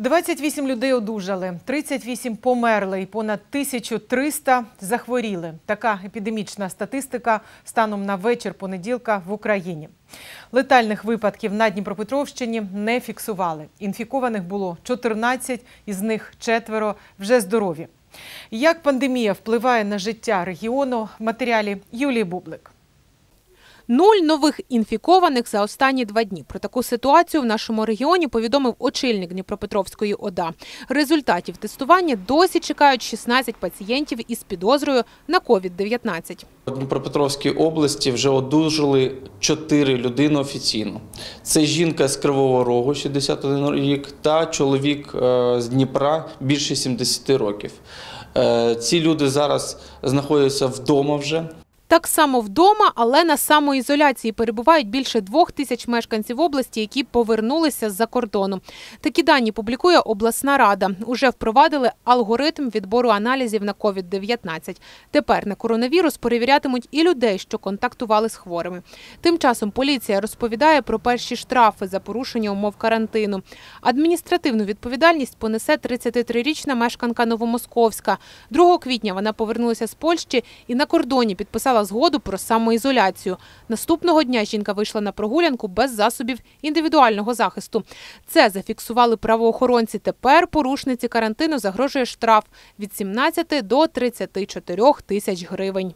28 людей одужали, 38 померли і понад 1300 захворіли. Така епідемічна статистика станом на вечір понеділка в Україні. Летальних випадків на Дніпропетровщині не фіксували. Інфікованих було 14, із них четверо вже здорові. Як пандемія впливає на життя регіону? Матеріалі Юлії Бублик. Нуль нових інфікованих за останні два дні. Про таку ситуацію в нашому регіоні повідомив очільник Дніпропетровської ОДА. Результатів тестування досі чекають 16 пацієнтів із підозрою на COVID-19. В Дніпропетровській області вже одужали 4 людини офіційно. Це жінка з Кривого Рогу, 61 рік, та чоловік е, з Дніпра більше 70 років. Е, ці люди зараз знаходяться вдома вже. Так само вдома, але на самоізоляції перебувають більше двох тисяч мешканців області, які повернулися з-за кордону. Такі дані публікує обласна рада. Уже впровадили алгоритм відбору аналізів на COVID-19. Тепер на коронавірус перевірятимуть і людей, що контактували з хворими. Тим часом поліція розповідає про перші штрафи за порушення умов карантину. Адміністративну відповідальність понесе 33-річна мешканка Новомосковська. 2 квітня вона повернулася з Польщі і на кордоні підписала оголосила згоду про самоізоляцію. Наступного дня жінка вийшла на прогулянку без засобів індивідуального захисту. Це зафіксували правоохоронці. Тепер порушниці карантину загрожує штраф від 17 до 34 тисяч гривень.